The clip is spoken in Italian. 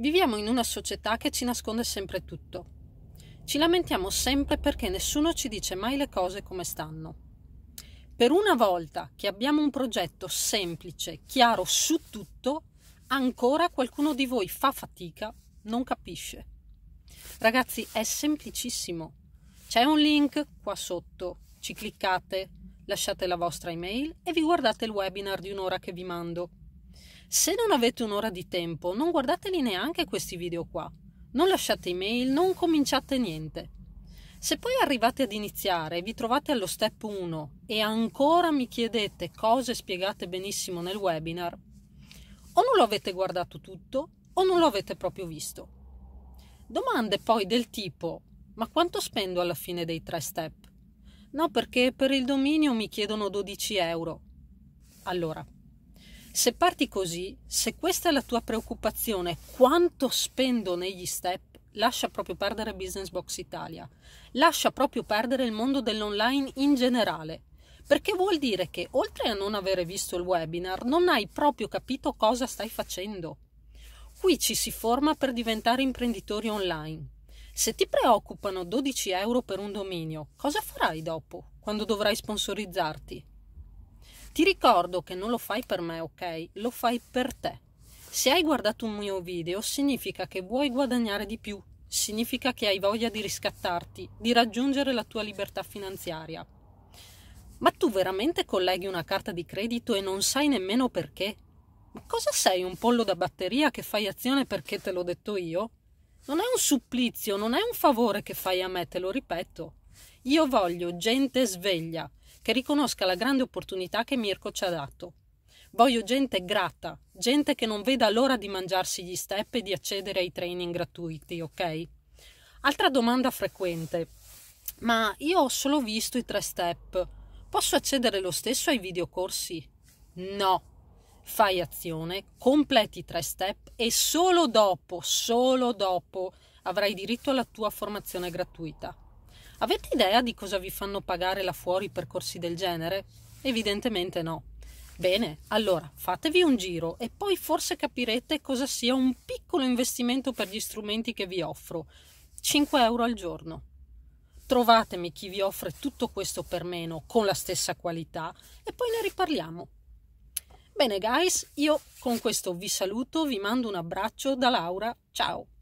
Viviamo in una società che ci nasconde sempre tutto. Ci lamentiamo sempre perché nessuno ci dice mai le cose come stanno. Per una volta che abbiamo un progetto semplice, chiaro su tutto, ancora qualcuno di voi fa fatica, non capisce. Ragazzi, è semplicissimo. C'è un link qua sotto, ci cliccate, lasciate la vostra email e vi guardate il webinar di un'ora che vi mando. Se non avete un'ora di tempo, non guardateli neanche questi video qua. Non lasciate email, non cominciate niente. Se poi arrivate ad iniziare e vi trovate allo step 1 e ancora mi chiedete cose spiegate benissimo nel webinar, o non lo avete guardato tutto o non lo avete proprio visto. Domande poi del tipo ma quanto spendo alla fine dei tre step? No, perché per il dominio mi chiedono 12 euro. Allora, se parti così, se questa è la tua preoccupazione, quanto spendo negli step, lascia proprio perdere Business Box Italia, lascia proprio perdere il mondo dell'online in generale, perché vuol dire che oltre a non avere visto il webinar, non hai proprio capito cosa stai facendo. Qui ci si forma per diventare imprenditori online. Se ti preoccupano 12 euro per un dominio, cosa farai dopo, quando dovrai sponsorizzarti? Ti ricordo che non lo fai per me, ok? Lo fai per te. Se hai guardato un mio video significa che vuoi guadagnare di più, significa che hai voglia di riscattarti, di raggiungere la tua libertà finanziaria. Ma tu veramente colleghi una carta di credito e non sai nemmeno perché? Ma cosa sei, un pollo da batteria che fai azione perché te l'ho detto io? Non è un supplizio, non è un favore che fai a me, te lo ripeto. Io voglio gente sveglia, che riconosca la grande opportunità che Mirko ci ha dato. Voglio gente grata, gente che non veda l'ora di mangiarsi gli step e di accedere ai training gratuiti, ok? Altra domanda frequente. Ma io ho solo visto i tre step. Posso accedere lo stesso ai videocorsi? No. Fai azione, completi i tre step e solo dopo, solo dopo avrai diritto alla tua formazione gratuita. Avete idea di cosa vi fanno pagare là fuori percorsi del genere? Evidentemente no. Bene, allora fatevi un giro e poi forse capirete cosa sia un piccolo investimento per gli strumenti che vi offro. 5 euro al giorno. Trovatemi chi vi offre tutto questo per meno, con la stessa qualità, e poi ne riparliamo. Bene guys, io con questo vi saluto, vi mando un abbraccio da Laura, ciao!